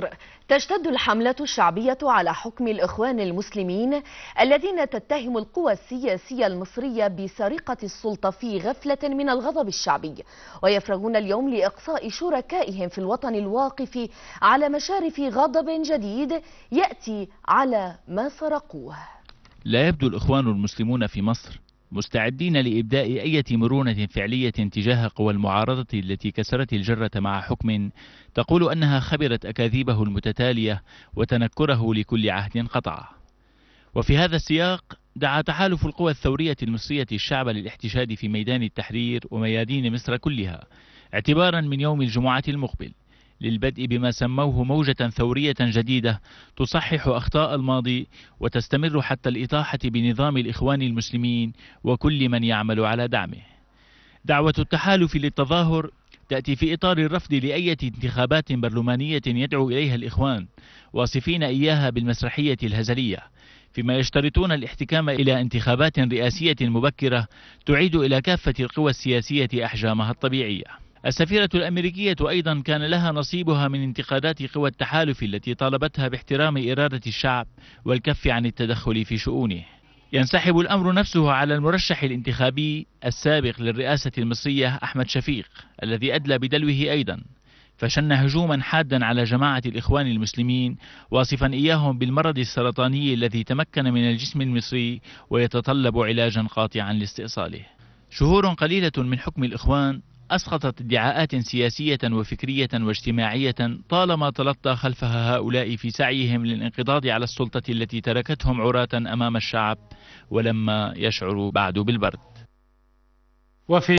مصر تشتد الحملة الشعبية على حكم الإخوان المسلمين الذين تتهم القوى السياسية المصرية بسرقة السلطة في غفلة من الغضب الشعبي ويفرغون اليوم لإقصاء شركائهم في الوطن الواقف على مشارف غضب جديد يأتي على ما سرقوه لا يبدو الإخوان المسلمون في مصر مستعدين لإبداء أي مرونة فعلية تجاه قوى المعارضة التي كسرت الجرة مع حكم تقول أنها خبرت أكاذيبه المتتالية وتنكره لكل عهد قطعه وفي هذا السياق دعا تحالف القوى الثورية المصرية الشعب للاحتشاد في ميدان التحرير وميادين مصر كلها اعتبارا من يوم الجمعة المقبل للبدء بما سموه موجة ثورية جديدة تصحح أخطاء الماضي وتستمر حتى الإطاحة بنظام الإخوان المسلمين وكل من يعمل على دعمه دعوة التحالف للتظاهر تأتي في إطار الرفض لأية انتخابات برلمانية يدعو إليها الإخوان واصفين إياها بالمسرحية الهزلية فيما يشترطون الاحتكام إلى انتخابات رئاسية مبكرة تعيد إلى كافة القوى السياسية أحجامها الطبيعية السفيرة الأمريكية أيضا كان لها نصيبها من انتقادات قوى التحالف التي طالبتها باحترام إرادة الشعب والكف عن التدخل في شؤونه ينسحب الأمر نفسه على المرشح الانتخابي السابق للرئاسة المصرية أحمد شفيق الذي أدلى بدلوه أيضا فشن هجوما حادا على جماعة الإخوان المسلمين واصفا إياهم بالمرض السرطاني الذي تمكن من الجسم المصري ويتطلب علاجا قاطعا لاستئصاله شهور قليلة من حكم الإخوان أسقطت ادعاءات سياسية وفكرية واجتماعية طالما تلطى خلفها هؤلاء في سعيهم للانقضاض على السلطة التي تركتهم عراة أمام الشعب ولما يشعر بعد بالبرد وفي